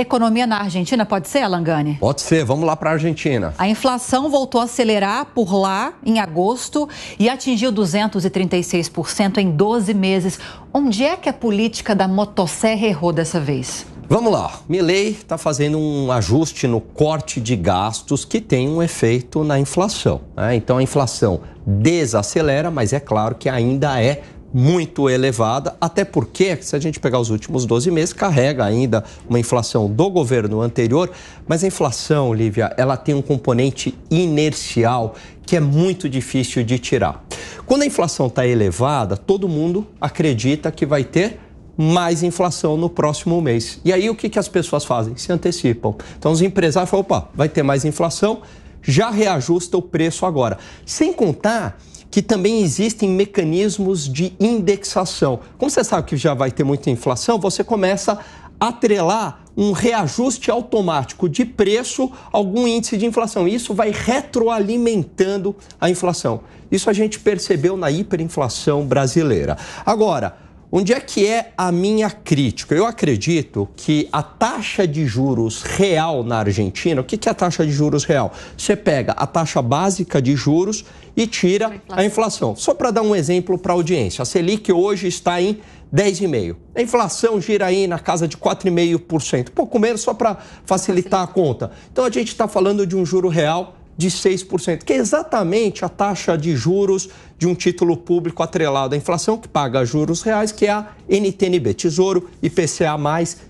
economia na Argentina, pode ser, Alangani? Pode ser, vamos lá para a Argentina. A inflação voltou a acelerar por lá em agosto e atingiu 236% em 12 meses. Onde é que a política da motosserra errou dessa vez? Vamos lá, Milley está fazendo um ajuste no corte de gastos que tem um efeito na inflação. Né? Então a inflação desacelera, mas é claro que ainda é muito elevada, até porque, se a gente pegar os últimos 12 meses, carrega ainda uma inflação do governo anterior, mas a inflação, Lívia, ela tem um componente inercial que é muito difícil de tirar. Quando a inflação está elevada, todo mundo acredita que vai ter mais inflação no próximo mês. E aí o que, que as pessoas fazem? Se antecipam. Então os empresários falam, opa, vai ter mais inflação, já reajusta o preço agora. Sem contar que também existem mecanismos de indexação. Como você sabe que já vai ter muita inflação, você começa a atrelar um reajuste automático de preço a algum índice de inflação. Isso vai retroalimentando a inflação. Isso a gente percebeu na hiperinflação brasileira. Agora, Onde é que é a minha crítica? Eu acredito que a taxa de juros real na Argentina, o que é a taxa de juros real? Você pega a taxa básica de juros e tira a inflação. Só para dar um exemplo para a audiência, a Selic hoje está em 10,5%. A inflação gira aí na casa de 4,5%, pouco menos só para facilitar a conta. Então a gente está falando de um juro real de 6%, que é exatamente a taxa de juros de um título público atrelado à inflação, que paga juros reais, que é a NTNB, Tesouro IPCA,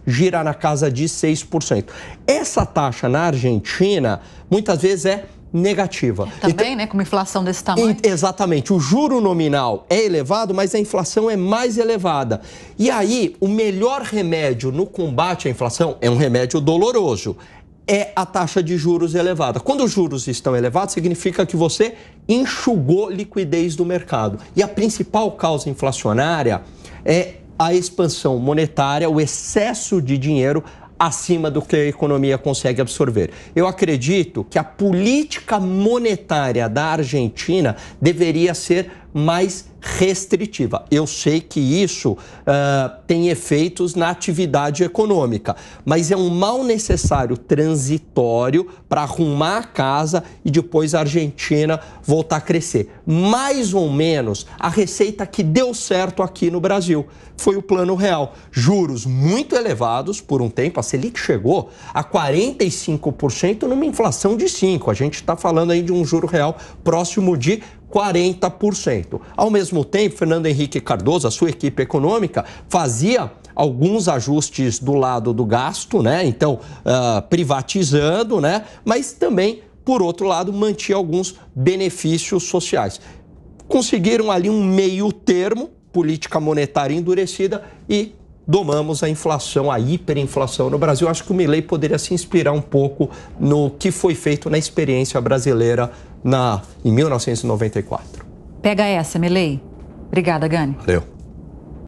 gira na casa de 6%. Essa taxa na Argentina muitas vezes é negativa. Também, então, né, com uma inflação desse tamanho. Exatamente. O juro nominal é elevado, mas a inflação é mais elevada. E aí, o melhor remédio no combate à inflação é um remédio doloroso, é a taxa de juros elevada. Quando os juros estão elevados, significa que você enxugou liquidez do mercado. E a principal causa inflacionária é a expansão monetária, o excesso de dinheiro acima do que a economia consegue absorver. Eu acredito que a política monetária da Argentina deveria ser mais restritiva. Eu sei que isso uh, tem efeitos na atividade econômica, mas é um mal necessário transitório para arrumar a casa e depois a Argentina voltar a crescer. Mais ou menos a receita que deu certo aqui no Brasil foi o Plano Real. Juros muito elevados por um tempo, Selic chegou a 45% numa inflação de 5%. A gente está falando aí de um juro real próximo de 40%. Ao mesmo tempo, Fernando Henrique Cardoso, a sua equipe econômica, fazia alguns ajustes do lado do gasto, né? Então, uh, privatizando, né? Mas também, por outro lado, mantinha alguns benefícios sociais. Conseguiram ali um meio termo, política monetária endurecida e domamos a inflação, a hiperinflação no Brasil. Acho que o Milley poderia se inspirar um pouco no que foi feito na experiência brasileira na, em 1994. Pega essa, Milley. Obrigada, Gani. Valeu.